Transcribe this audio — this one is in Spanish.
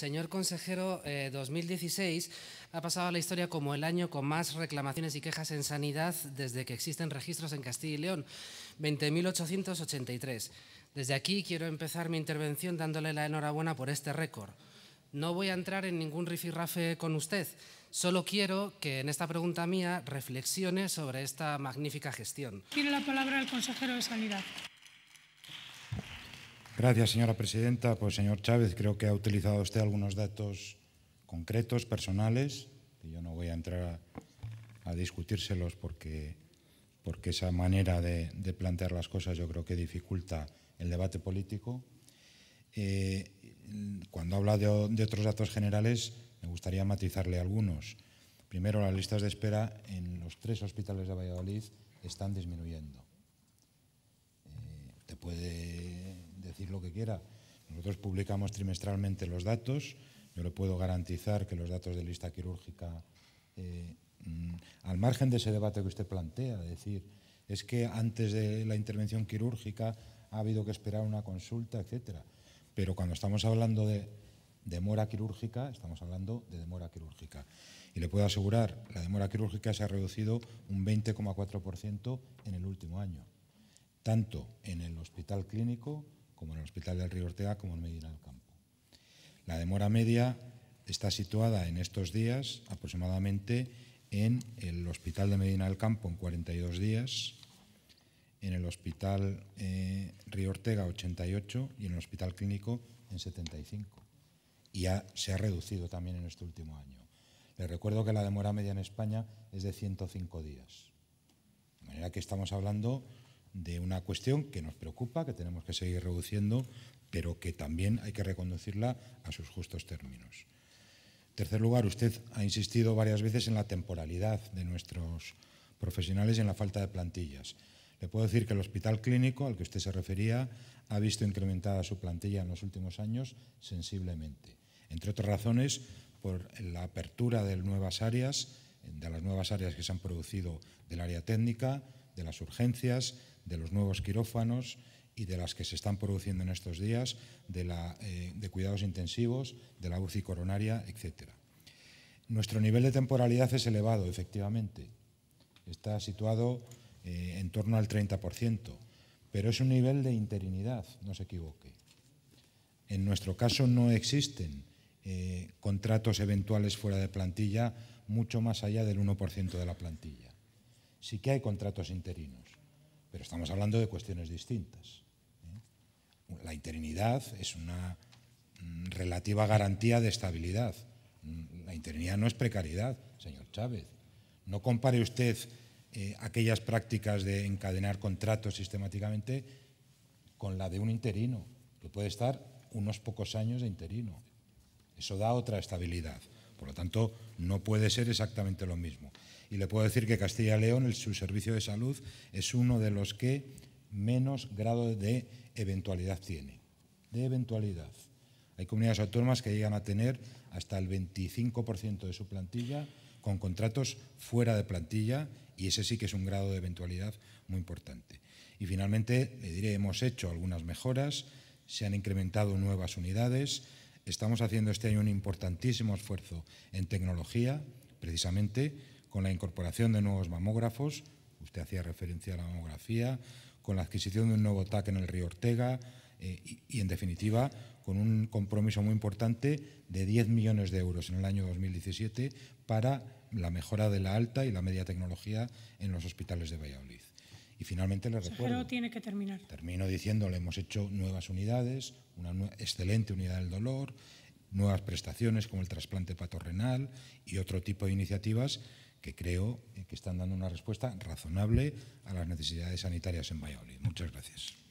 señor consejero, 2016 eh, ha pasado a la historia como el año con más reclamaciones y quejas en sanidad desde que existen registros en Castilla y León, 20.883. Desde aquí quiero empezar mi intervención dándole la enhorabuena por este récord. No voy a entrar en ningún rifirrafe con usted, solo quiero que en esta pregunta mía reflexione sobre esta magnífica gestión. Tiene la palabra el consejero de Sanidad. Gracias, señora presidenta. Pues, señor Chávez, creo que ha utilizado usted algunos datos concretos, personales, y yo no voy a entrar a, discutírselos porque, porque esa manera de, plantear las cosas yo creo que dificulta el debate político. Eh, cuando habla de, otros datos generales, me gustaría matizarle algunos. Primero, las listas de espera en los tres hospitales de Valladolid están disminuyendo. Eh, te puede decir lo que quiera. Nosotros publicamos trimestralmente los datos. Yo le puedo garantizar que los datos de lista quirúrgica, eh, mm, al margen de ese debate que usted plantea, es decir, es que antes de la intervención quirúrgica ha habido que esperar una consulta, etcétera. Pero cuando estamos hablando de demora quirúrgica, estamos hablando de demora quirúrgica. Y le puedo asegurar, la demora quirúrgica se ha reducido un 20,4% en el último año, tanto en el hospital clínico como en el Hospital del Río Ortega, como en Medina del Campo. La demora media está situada en estos días aproximadamente en el Hospital de Medina del Campo en 42 días, en el Hospital eh, Río Ortega 88 y en el Hospital Clínico en 75. Y se ha reducido también en este último año. Les recuerdo que la demora media en España es de 105 días. De manera que estamos hablando de una cuestión que nos preocupa, que tenemos que seguir reduciendo, pero que también hay que reconducirla a sus justos términos. En tercer lugar, usted ha insistido varias veces en la temporalidad de nuestros profesionales y en la falta de plantillas. Le puedo decir que el hospital clínico al que usted se refería ha visto incrementada su plantilla en los últimos años sensiblemente, entre otras razones por la apertura de nuevas áreas, de las nuevas áreas que se han producido del área técnica, de las urgencias, de los nuevos quirófanos y de las que se están produciendo en estos días, de, eh, cuidados intensivos, de la UCI coronaria, etc. Nuestro nivel de temporalidad es elevado, efectivamente. Está situado eh, en torno al 30%, pero es un nivel de interinidad, no se equivoque. En nuestro caso no existen eh, contratos eventuales fuera de plantilla mucho más allá del 1% de la plantilla. Sí que hay contratos interinos, pero estamos hablando de cuestiones distintas. ¿eh? La interinidad es una mm, relativa garantía de estabilidad. Mm, la interinidad no es precariedad, señor Chávez. No compare usted eh, aquellas prácticas de encadenar contratos sistemáticamente con la de un interino, que puede estar unos pocos años de interino. Eso da otra estabilidad. Por lo tanto, no puede ser exactamente lo mismo. Y le puedo decir que Castilla y León, el, su servicio de salud, es uno de los que menos grado de eventualidad tiene. De eventualidad. Hay comunidades autónomas que llegan a tener hasta el 25% de su plantilla con contratos fuera de plantilla y ese sí que es un grado de eventualidad muy importante. Y finalmente, le diré, hemos hecho algunas mejoras, se han incrementado nuevas unidades, Estamos haciendo este año un importantísimo esfuerzo en tecnología, precisamente con la incorporación de nuevos mamógrafos, usted hacía referencia a la mamografía, con la adquisición de un nuevo TAC en el río Ortega eh, y, y, en definitiva, con un compromiso muy importante de 10 millones de euros en el año 2017 para la mejora de la alta y la media tecnología en los hospitales de Valladolid. Y finalmente le recuerdo. tiene que terminar. Termino diciéndole, hemos hecho nuevas unidades, una excelente unidad del dolor, nuevas prestaciones como el trasplante patorrenal y otro tipo de iniciativas que creo que están dando una respuesta razonable a las necesidades sanitarias en Valladolid. Muchas gracias.